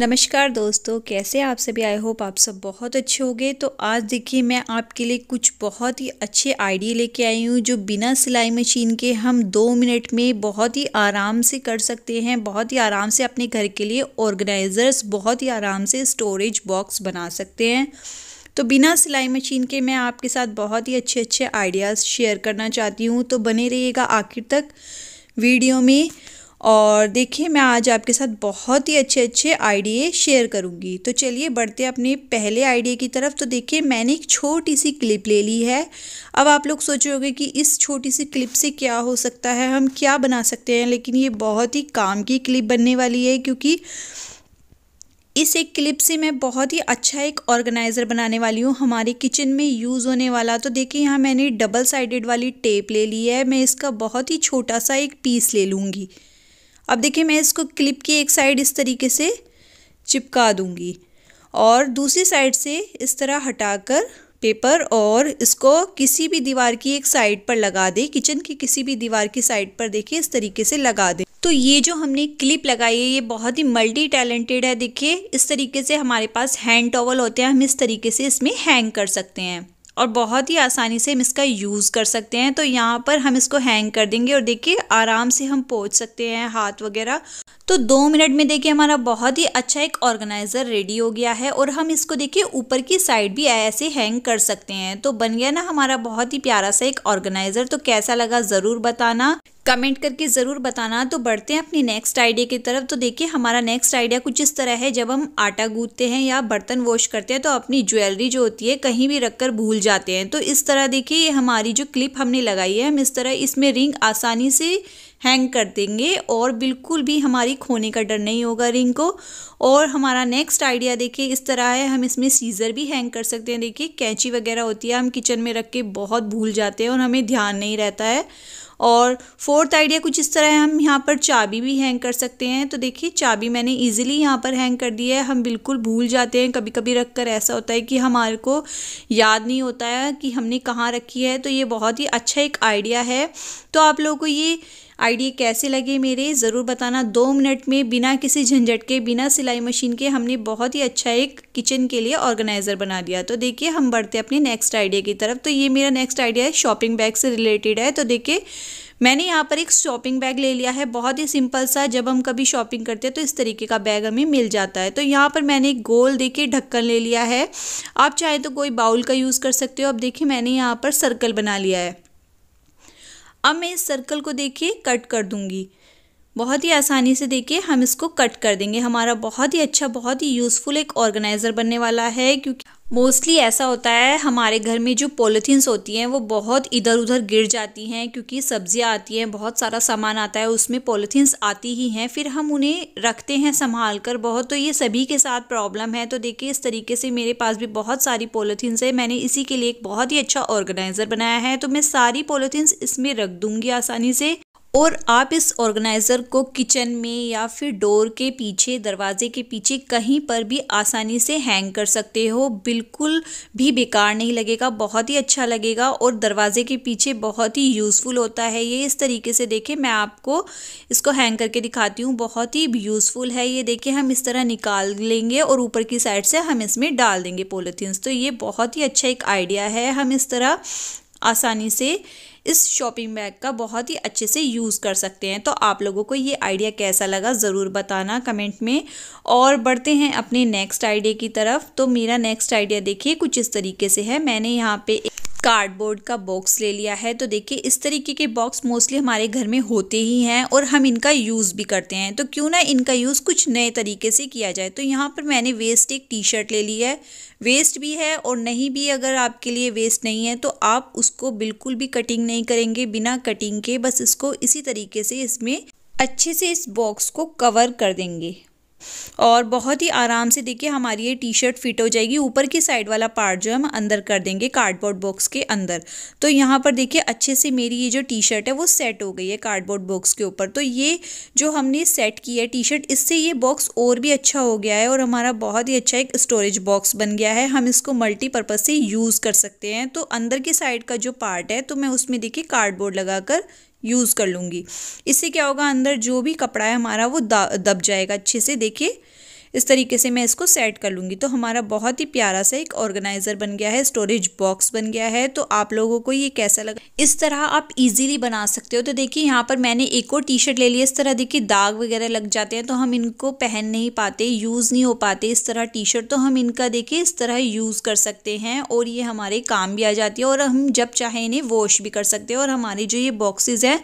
नमस्कार दोस्तों कैसे आप सभी आई होप आप सब बहुत अच्छे होंगे तो आज देखिए मैं आपके लिए कुछ बहुत ही अच्छे आइडिया लेके आई हूँ जो बिना सिलाई मशीन के हम दो मिनट में बहुत ही आराम से कर सकते हैं बहुत ही आराम से अपने घर के लिए ऑर्गेनाइज़र्स बहुत ही आराम से स्टोरेज बॉक्स बना सकते हैं तो बिना सिलाई मशीन के मैं आपके साथ बहुत ही अच्छे अच्छे आइडियाज़ शेयर करना चाहती हूँ तो बने रहिएगा आखिर तक वीडियो में और देखिए मैं आज आपके साथ बहुत ही अच्छे अच्छे आइडिए शेयर करूँगी तो चलिए बढ़ते अपने पहले आइडिए की तरफ तो देखिए मैंने एक छोटी सी क्लिप ले ली है अब आप लोग सोचोगे कि इस छोटी सी क्लिप से क्या हो सकता है हम क्या बना सकते हैं लेकिन ये बहुत ही काम की क्लिप बनने वाली है क्योंकि इस एक क्लिप से मैं बहुत ही अच्छा एक ऑर्गेनाइज़र बनाने वाली हूँ हमारे किचन में यूज़ होने वाला तो देखिए यहाँ मैंने डबल साइडेड वाली टेप ले ली है मैं इसका बहुत ही छोटा सा एक पीस ले लूँगी अब देखिए मैं इसको क्लिप की एक साइड इस तरीके से चिपका दूंगी और दूसरी साइड से इस तरह हटाकर पेपर और इसको किसी भी दीवार की एक साइड पर लगा दें किचन की किसी भी दीवार की साइड पर देखिए इस तरीके से लगा दें तो ये जो हमने क्लिप लगाई है ये बहुत ही मल्टी टैलेंटेड है देखिए इस तरीके से हमारे पास हैंड टॉवल होते हैं हम इस तरीके से इसमें हैंग कर सकते हैं और बहुत ही आसानी से हम इसका यूज़ कर सकते हैं तो यहाँ पर हम इसको हैंग कर देंगे और देखिए आराम से हम पहुँच सकते हैं हाथ वगैरह तो दो मिनट में देखिए हमारा बहुत ही अच्छा एक ऑर्गेनाइज़र रेडी हो गया है और हम इसको देखिए ऊपर की साइड भी ऐसे हैंग कर सकते हैं तो बन गया ना हमारा बहुत ही प्यारा सा एक ऑर्गेनाइज़र तो कैसा लगा ज़रूर बताना कमेंट करके ज़रूर बताना तो बढ़ते हैं अपनी नेक्स्ट आइडिया की तरफ तो देखिए हमारा नेक्स्ट आइडिया कुछ इस तरह है जब हम आटा गूंथते हैं या बर्तन वॉश करते हैं तो अपनी ज्वेलरी जो होती है कहीं भी रखकर भूल जाते हैं तो इस तरह देखिए ये हमारी जो क्लिप हमने लगाई है हम इस तरह इसमें रिंग आसानी से हैंग कर देंगे और बिल्कुल भी हमारी खोने का डर नहीं होगा रिंग को और हमारा नेक्स्ट आइडिया देखिए इस तरह है हम इसमें सीज़र भी हैंग कर सकते हैं देखिए कैंची वगैरह होती है हम किचन में रख के बहुत भूल जाते हैं और हमें ध्यान नहीं रहता है और फोर्थ आइडिया कुछ इस तरह है हम यहाँ पर चाबी भी हैंग कर सकते हैं तो देखिए चाबी मैंने ईजिली यहाँ पर हैंग कर दी है हम बिल्कुल भूल जाते हैं कभी कभी रख कर ऐसा होता है कि हमारे को याद नहीं होता है कि हमने कहाँ रखी है तो ये बहुत ही अच्छा एक आइडिया है तो आप लोगों को ये आइडिया कैसे लगे मेरे ज़रूर बताना दो मिनट में बिना किसी झंझट के बिना सिलाई मशीन के हमने बहुत ही अच्छा एक किचन के लिए ऑर्गेनाइज़र बना दिया तो देखिए हम बढ़ते अपने नेक्स्ट आइडिया की तरफ तो ये मेरा नेक्स्ट आइडिया है शॉपिंग बैग से रिलेटेड है तो देखिए मैंने यहाँ पर एक शॉपिंग बैग ले लिया है बहुत ही सिंपल सा जब हम कभी शॉपिंग करते हैं तो इस तरीके का बैग हमें मिल जाता है तो यहाँ पर मैंने एक गोल देखिए ढक्कन ले लिया है आप चाहे तो कोई बाउल का यूज़ कर सकते हो अब देखिए मैंने यहाँ पर सर्कल बना लिया है अब मैं इस सर्कल को देखिए कट कर दूँगी बहुत ही आसानी से देखिए हम इसको कट कर देंगे हमारा बहुत ही अच्छा बहुत ही यूज़फुल एक ऑर्गेनाइज़र बनने वाला है क्योंकि मोस्टली ऐसा होता है हमारे घर में जो पॉलीथीन्स होती हैं वो बहुत इधर उधर गिर जाती हैं क्योंकि सब्जियां आती हैं बहुत सारा सामान आता है उसमें पॉलीथीन्स आती ही हैं फिर हम उन्हें रखते हैं संभाल कर बहुत तो ये सभी के साथ प्रॉब्लम है तो देखिए इस तरीके से मेरे पास भी बहुत सारी पॉलीथीन्स है मैंने इसी के लिए एक बहुत ही अच्छा ऑर्गेनाइज़र बनाया है तो मैं सारी पॉलीथीन्स इसमें रख दूँगी आसानी से और आप इस ऑर्गेनाइज़र को किचन में या फिर डोर के पीछे दरवाजे के पीछे कहीं पर भी आसानी से हैंग कर सकते हो बिल्कुल भी बेकार नहीं लगेगा बहुत ही अच्छा लगेगा और दरवाजे के पीछे बहुत ही यूज़फुल होता है ये इस तरीके से देखें मैं आपको इसको हैंग करके दिखाती हूँ बहुत ही यूज़फुल है ये देखिए हम इस तरह निकाल लेंगे और ऊपर की साइड से हम इसमें डाल देंगे पोलिथीन्स तो ये बहुत ही अच्छा एक आइडिया है हम इस तरह आसानी से इस शॉपिंग बैग का बहुत ही अच्छे से यूज़ कर सकते हैं तो आप लोगों को ये आइडिया कैसा लगा ज़रूर बताना कमेंट में और बढ़ते हैं अपने नेक्स्ट आइडिया की तरफ तो मेरा नेक्स्ट आइडिया देखिए कुछ इस तरीके से है मैंने यहाँ पे कार्डबोर्ड का बॉक्स ले लिया है तो देखिए इस तरीके के बॉक्स मोस्टली हमारे घर में होते ही हैं और हम इनका यूज़ भी करते हैं तो क्यों ना इनका यूज़ कुछ नए तरीके से किया जाए तो यहाँ पर मैंने वेस्ट एक टी शर्ट ले ली है वेस्ट भी है और नहीं भी अगर आपके लिए वेस्ट नहीं है तो आप उसको बिल्कुल भी कटिंग नहीं करेंगे बिना कटिंग के बस इसको इसी तरीके से इसमें अच्छे से इस बॉक्स को कवर कर देंगे और बहुत ही आराम से देखिए हमारी ये टी शर्ट फिट हो जाएगी ऊपर की साइड वाला पार्ट जो है हम अंदर कर देंगे कार्डबोर्ड बॉक्स के अंदर तो यहाँ पर देखिए अच्छे से मेरी ये जो टी शर्ट है वो सेट हो गई है कार्डबोर्ड बॉक्स के ऊपर तो ये जो हमने सेट की है टी शर्ट इससे ये बॉक्स और भी अच्छा हो गया है और हमारा बहुत ही अच्छा एक स्टोरेज बॉक्स बन गया है हम इसको मल्टीपर्पज़ से यूज़ कर सकते हैं तो अंदर की साइड का जो पार्ट है तो मैं उसमें देखिए कार्डबोर्ड लगा यूज़ कर लूँगी इससे क्या होगा अंदर जो भी कपड़ा है हमारा वो दब जाएगा अच्छे से देखिए इस तरीके से मैं इसको सेट कर लूँगी तो हमारा बहुत ही प्यारा सा एक ऑर्गेनाइज़र बन गया है स्टोरेज बॉक्स बन गया है तो आप लोगों को ये कैसा लगा इस तरह आप इजीली बना सकते हो तो देखिए यहाँ पर मैंने एक और टी शर्ट ले लिया इस तरह देखिए दाग वगैरह लग जाते हैं तो हम इनको पहन नहीं पाते यूज़ नहीं हो पाते इस तरह टी शर्ट तो हम इनका देखिए इस तरह यूज़ कर सकते हैं और ये हमारे काम भी आ जाती है और हम जब चाहें इन्हें वॉश भी कर सकते हैं और हमारे जो ये बॉक्सेस हैं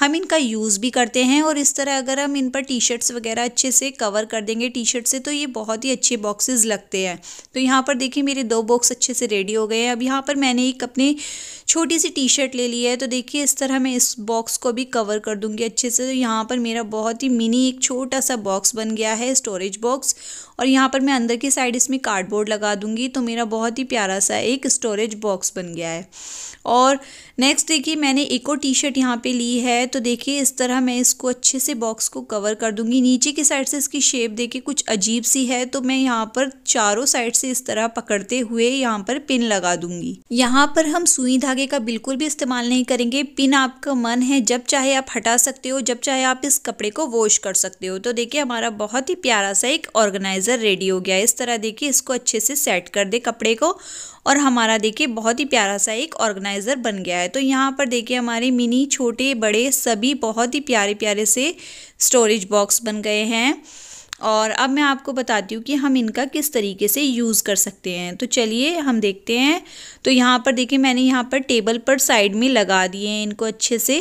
हम इनका यूज़ भी करते हैं और इस तरह अगर हम इन पर टी शर्ट्स वगैरह अच्छे से कवर कर देंगे टी शर्ट से तो ये बहुत ही अच्छे बॉक्सेस लगते हैं तो यहाँ पर देखिए मेरे दो बॉक्स अच्छे से रेडी हो गए हैं अब यहाँ पर मैंने एक अपनी छोटी सी टी शर्ट ले ली है तो देखिए इस तरह मैं इस बॉक्स को भी कवर कर दूँगी अच्छे से तो यहाँ पर मेरा बहुत ही मिनी एक छोटा सा बॉक्स बन गया है स्टोरेज बॉक्स और यहाँ पर मैं अंदर की साइड इसमें कार्डबोर्ड लगा दूँगी तो मेरा बहुत ही प्यारा सा एक स्टोरेज बॉक्स बन गया है और नेक्स्ट देखिए मैंने एक और टी शर्ट यहाँ पे ली है तो देखिए इस तरह मैं इसको अच्छे से बॉक्स को कवर कर दूँगी नीचे की साइड से इसकी शेप देखिए कुछ अजीब सी है तो मैं यहाँ पर चारों साइड से इस तरह पकड़ते हुए यहाँ पर पिन लगा दूँगी यहाँ पर हम सुई धागे का बिल्कुल भी इस्तेमाल नहीं करेंगे पिन आपका मन है जब चाहे आप हटा सकते हो जब चाहे आप इस कपड़े को वॉश कर सकते हो तो देखिए हमारा बहुत ही प्यारा सा एक ऑर्गेनाइज ब्लेज़र रेडी हो गया इस तरह देखिए इसको अच्छे से सेट कर दे कपड़े को और हमारा देखिए बहुत ही प्यारा सा एक ऑर्गेनाइज़र बन गया है तो यहाँ पर देखिए हमारे मिनी छोटे बड़े सभी बहुत ही प्यारे प्यारे से स्टोरेज बॉक्स बन गए हैं और अब मैं आपको बताती हूँ कि हम इनका किस तरीके से यूज़ कर सकते हैं तो चलिए हम देखते हैं तो यहाँ पर देखिए मैंने यहाँ पर टेबल पर साइड में लगा दिए हैं इनको अच्छे से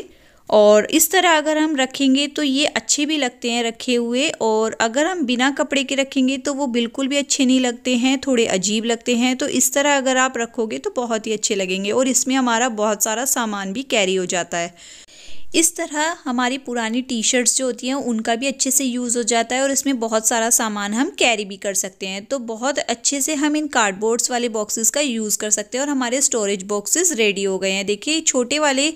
और इस तरह अगर हम रखेंगे तो ये अच्छे भी लगते हैं रखे हुए और अगर हम बिना कपड़े के रखेंगे तो वो बिल्कुल भी अच्छे नहीं लगते हैं थोड़े अजीब लगते हैं तो इस तरह अगर आप रखोगे तो बहुत ही अच्छे लगेंगे और इसमें हमारा बहुत सारा सामान भी कैरी हो जाता है इस तरह हमारी पुरानी टी शर्ट्स जो होती हैं उनका भी अच्छे से यूज़ हो जाता है और इसमें बहुत सारा सामान हम कैरी भी कर सकते हैं तो बहुत अच्छे से हम इन कार्डबोर्ड्स वाले बॉक्सेस का यूज़ कर सकते हैं और हमारे स्टोरेज बॉक्सेस रेडी हो गए हैं देखिए छोटे वाले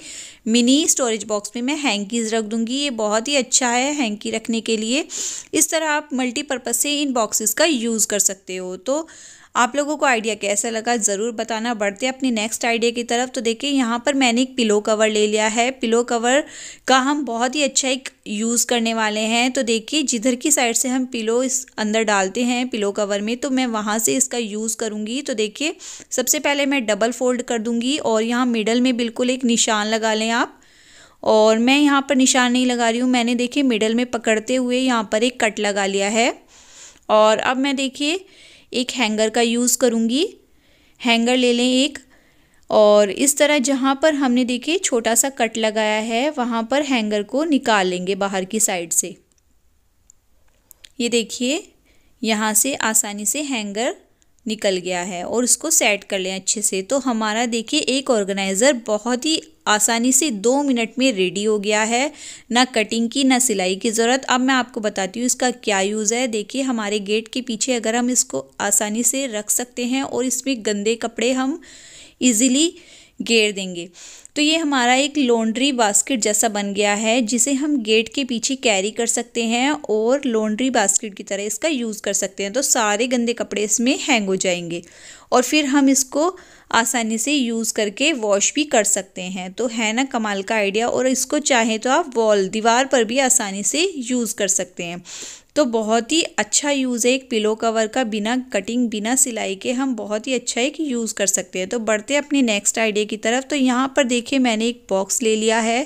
मिनी स्टोरेज बॉक्स में मैं हैंकीज़ रख दूँगी ये बहुत ही अच्छा है हैंकी रखने के लिए इस तरह आप मल्टीपर्पज़ से इन बॉक्सेस का यूज़ कर सकते हो तो आप लोगों को आइडिया कैसा लगा ज़रूर बताना बढ़ते हैं अपनी नेक्स्ट आइडिया की तरफ तो देखिए यहाँ पर मैंने एक पिलो कवर ले लिया है पिलो कवर का हम बहुत ही अच्छा एक यूज़ करने वाले हैं तो देखिए जिधर की साइड से हम पिलो इस अंदर डालते हैं पिलो कवर में तो मैं वहाँ से इसका यूज़ करूँगी तो देखिए सबसे पहले मैं डबल फोल्ड कर दूँगी और यहाँ मिडल में बिल्कुल एक निशान लगा लें आप और मैं यहाँ पर निशान नहीं लगा रही हूँ मैंने देखिए मिडल में पकड़ते हुए यहाँ पर एक कट लगा लिया है और अब मैं देखिए एक हैंगर का यूज़ करूँगी हैंगर ले लें एक और इस तरह जहाँ पर हमने देखिए छोटा सा कट लगाया है वहाँ पर हैंगर को निकाल लेंगे बाहर की साइड से ये देखिए यहाँ से आसानी से हैंगर निकल गया है और इसको सेट कर लें अच्छे से तो हमारा देखिए एक ऑर्गेनाइज़र बहुत ही आसानी से दो मिनट में रेडी हो गया है ना कटिंग की ना सिलाई की ज़रूरत अब मैं आपको बताती हूँ इसका क्या यूज़ है देखिए हमारे गेट के पीछे अगर हम इसको आसानी से रख सकते हैं और इसमें गंदे कपड़े हम ईज़िली घेर देंगे तो ये हमारा एक लॉन्ड्री बास्केट जैसा बन गया है जिसे हम गेट के पीछे कैरी कर सकते हैं और लॉन्ड्री बास्केट की तरह इसका यूज़ कर सकते हैं तो सारे गंदे कपड़े इसमें हैंग हो जाएंगे और फिर हम इसको आसानी से यूज़ करके वॉश भी कर सकते हैं तो है ना कमाल का आइडिया और इसको चाहे तो आप वॉल दीवार पर भी आसानी से यूज़ कर सकते हैं तो बहुत ही अच्छा यूज़ है एक पिलो कवर का बिना कटिंग बिना सिलाई के हम बहुत ही अच्छा एक यूज़ कर सकते हैं तो बढ़ते अपने नेक्स्ट आइडिया की तरफ तो यहाँ पर देखिए मैंने एक बॉक्स ले लिया है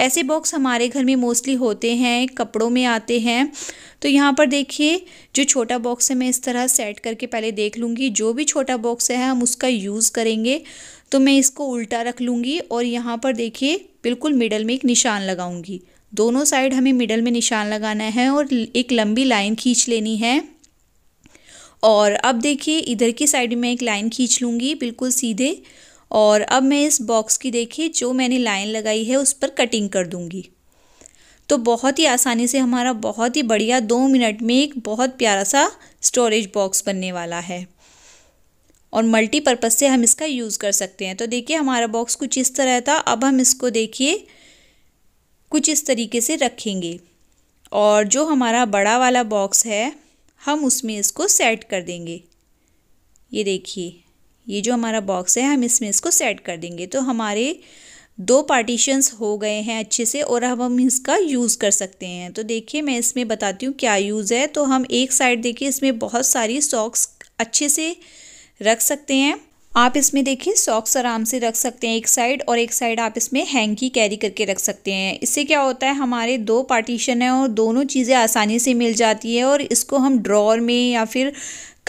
ऐसे बॉक्स हमारे घर में मोस्टली होते हैं कपड़ों में आते हैं तो यहाँ पर देखिए जो छोटा बॉक्स है मैं इस तरह सेट करके पहले देख लूँगी जो भी छोटा बॉक्स है हम उसका यूज़ करेंगे तो मैं इसको उल्टा रख लूँगी और यहाँ पर देखिए बिल्कुल मिडल में एक निशान लगाऊँगी दोनों साइड हमें मिडल में निशान लगाना है और एक लंबी लाइन खींच लेनी है और अब देखिए इधर की साइड में एक लाइन खींच लूँगी बिल्कुल सीधे और अब मैं इस बॉक्स की देखिए जो मैंने लाइन लगाई है उस पर कटिंग कर दूँगी तो बहुत ही आसानी से हमारा बहुत ही बढ़िया दो मिनट में एक बहुत प्यारा सा स्टोरेज बॉक्स बनने वाला है और मल्टीपर्पज़ से हम इसका यूज़ कर सकते हैं तो देखिए हमारा बॉक्स कुछ इस तरह था अब हम इसको देखिए कुछ इस तरीके से रखेंगे और जो हमारा बड़ा वाला बॉक्स है हम उसमें इसको सेट कर देंगे ये देखिए ये जो हमारा बॉक्स है हम इसमें इसको सेट कर देंगे तो हमारे दो पार्टीशंस हो गए हैं अच्छे से और अब हम इसका यूज़ कर सकते हैं तो देखिए मैं इसमें बताती हूँ क्या यूज़ है तो हम एक साइड देखिए इसमें बहुत सारी सॉक्स अच्छे से रख सकते हैं आप इसमें देखिए सॉक्स आराम से रख सकते हैं एक साइड और एक साइड आप इसमें हैंग की कैरी करके रख सकते हैं इससे क्या होता है हमारे दो पार्टीशन है और दोनों चीज़ें आसानी से मिल जाती है और इसको हम ड्रॉर में या फिर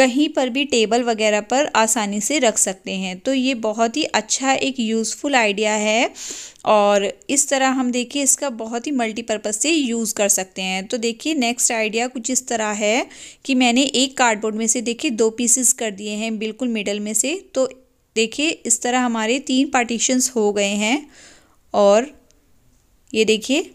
कहीं पर भी टेबल वगैरह पर आसानी से रख सकते हैं तो ये बहुत ही अच्छा एक यूज़फुल आइडिया है और इस तरह हम देखिए इसका बहुत ही मल्टीपर्पज़ से यूज़ कर सकते हैं तो देखिए नेक्स्ट आइडिया कुछ इस तरह है कि मैंने एक कार्डबोर्ड में से देखिए दो पीसेस कर दिए हैं बिल्कुल मिडल में से तो देखिए इस तरह हमारे तीन पार्टीशंस हो गए हैं और ये देखिए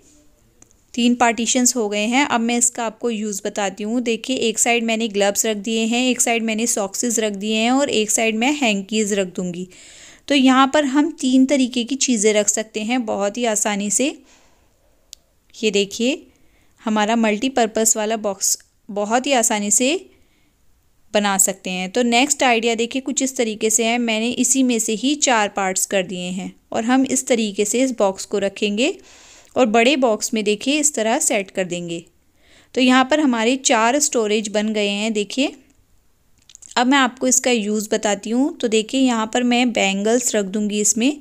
तीन पार्टीशंस हो गए हैं अब मैं इसका आपको यूज़ बताती हूँ देखिए एक साइड मैंने ग्लव्स रख दिए हैं एक साइड मैंने सॉक्सेस रख दिए हैं और एक साइड मैं हैंकीज़ रख दूँगी तो यहाँ पर हम तीन तरीके की चीज़ें रख सकते हैं बहुत ही आसानी से ये देखिए हमारा मल्टीपर्पज़ वाला बॉक्स बहुत ही आसानी से बना सकते हैं तो नेक्स्ट आइडिया देखिए कुछ इस तरीके से है मैंने इसी में से ही चार पार्ट्स कर दिए हैं और हम इस तरीके से इस बॉक्स को रखेंगे और बड़े बॉक्स में देखिए इस तरह सेट कर देंगे तो यहाँ पर हमारे चार स्टोरेज बन गए हैं देखिए अब मैं आपको इसका यूज़ बताती हूँ तो देखिए यहाँ पर मैं बैंगल्स रख दूँगी इसमें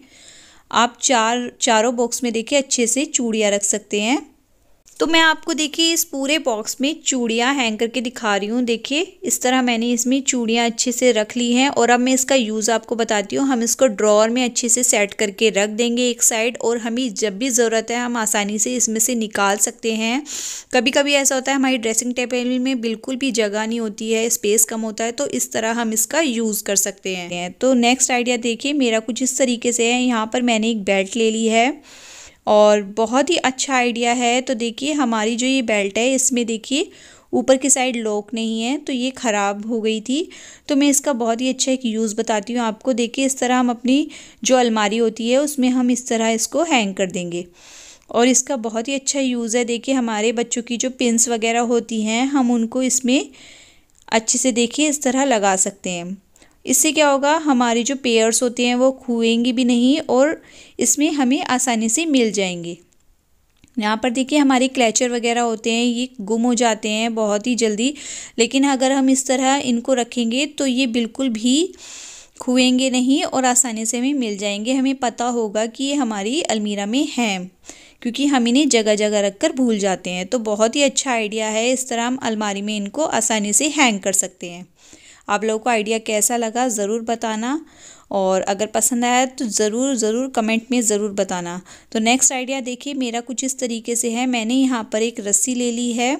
आप चार चारों बॉक्स में देखिए अच्छे से चूड़ियाँ रख सकते हैं तो मैं आपको देखिए इस पूरे बॉक्स में चूड़ियाँ हैंग करके दिखा रही हूँ देखिए इस तरह मैंने इसमें चूड़ियाँ अच्छे से रख ली हैं और अब मैं इसका यूज़ आपको बताती हूँ हम इसको ड्रॉर में अच्छे से सेट करके रख देंगे एक साइड और हमें जब भी ज़रूरत है हम आसानी से इसमें से निकाल सकते हैं कभी कभी ऐसा होता है हमारी ड्रेसिंग टेबल में बिल्कुल भी जगह नहीं होती है स्पेस कम होता है तो इस तरह हम इसका यूज़ कर सकते हैं तो नेक्स्ट आइडिया देखिए मेरा कुछ इस तरीके से है यहाँ पर मैंने एक बेल्ट ले ली है और बहुत ही अच्छा आइडिया है तो देखिए हमारी जो ये बेल्ट है इसमें देखिए ऊपर की साइड लॉक नहीं है तो ये ख़राब हो गई थी तो मैं इसका बहुत ही अच्छा एक यूज़ बताती हूँ आपको देखिए इस तरह हम अपनी जो अलमारी होती है उसमें हम इस तरह इसको हैंग कर देंगे और इसका बहुत ही अच्छा यूज़ है देखिए हमारे बच्चों की जो पिन्स वगैरह होती हैं हम उनको इसमें अच्छे से देखिए इस तरह लगा सकते हैं इससे क्या होगा हमारी जो पेयर्स होते हैं वो खोएंगी भी नहीं और इसमें हमें आसानी से मिल जाएंगे यहाँ पर देखिए हमारे क्लैचर वगैरह होते हैं ये गुम हो जाते हैं बहुत ही जल्दी लेकिन अगर हम इस तरह इनको रखेंगे तो ये बिल्कुल भी खुएंगे नहीं और आसानी से हमें मिल जाएंगे हमें पता होगा कि ये हमारी अलमीरा में हैं क्योंकि हम इन्हें जगह जगह रख कर भूल जाते हैं तो बहुत ही अच्छा आइडिया है इस तरह हम अलमारी में इनको आसानी से हैंग कर सकते हैं आप लोगों को आइडिया कैसा लगा ज़रूर बताना और अगर पसंद आया तो ज़रूर ज़रूर कमेंट में ज़रूर बताना तो नेक्स्ट आइडिया देखिए मेरा कुछ इस तरीके से है मैंने यहाँ पर एक रस्सी ले ली है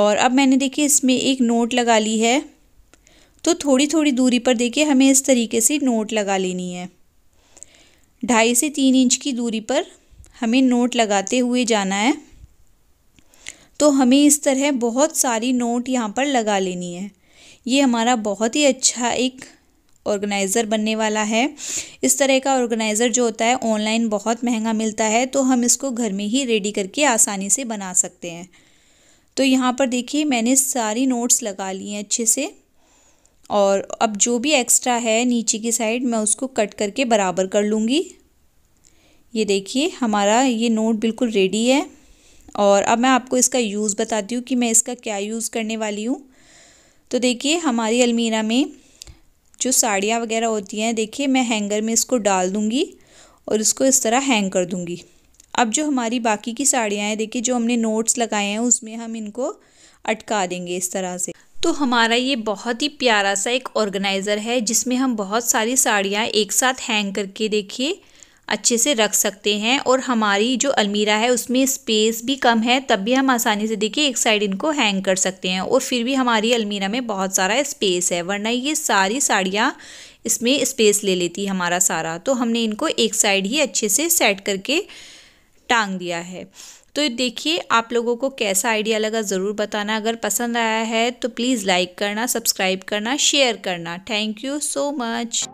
और अब मैंने देखिए इसमें एक नोट लगा ली है तो थोड़ी थोड़ी दूरी पर देखिए हमें इस तरीके से नोट लगा लेनी है ढाई से तीन इंच की दूरी पर हमें नोट लगाते हुए जाना है तो हमें इस तरह बहुत सारी नोट यहाँ पर लगा लेनी है ये हमारा बहुत ही अच्छा एक ऑर्गेनाइज़र बनने वाला है इस तरह का ऑर्गेनाइज़र जो होता है ऑनलाइन बहुत महंगा मिलता है तो हम इसको घर में ही रेडी करके आसानी से बना सकते हैं तो यहाँ पर देखिए मैंने सारी नोट्स लगा ली हैं अच्छे से और अब जो भी एक्स्ट्रा है नीचे की साइड मैं उसको कट करके बराबर कर लूँगी ये देखिए हमारा ये नोट बिल्कुल रेडी है और अब मैं आपको इसका यूज़ बताती हूँ कि मैं इसका क्या यूज़ करने वाली हूँ तो देखिए हमारी अलमीरा में जो साड़ियाँ वगैरह होती हैं देखिए मैं हैंगर में इसको डाल दूँगी और इसको इस तरह हैंग कर दूँगी अब जो हमारी बाकी की साड़ियाँ हैं देखिए जो हमने नोट्स लगाए हैं उसमें हम इनको अटका देंगे इस तरह से तो हमारा ये बहुत ही प्यारा सा एक ऑर्गेनाइज़र है जिसमें हम बहुत सारी साड़ियाँ एक साथ हैंग करके देखिए अच्छे से रख सकते हैं और हमारी जो अलमीरा है उसमें स्पेस भी कम है तब भी हम आसानी से देखिए एक साइड इनको हैंग कर सकते हैं और फिर भी हमारी अलमीरा में बहुत सारा स्पेस है वरना ये सारी साड़ियाँ इसमें स्पेस ले लेती है हमारा सारा तो हमने इनको एक साइड ही अच्छे से सेट करके टांग दिया है तो देखिए आप लोगों को कैसा आइडिया लगा ज़रूर बताना अगर पसंद आया है तो प्लीज़ लाइक करना सब्सक्राइब करना शेयर करना थैंक यू सो मच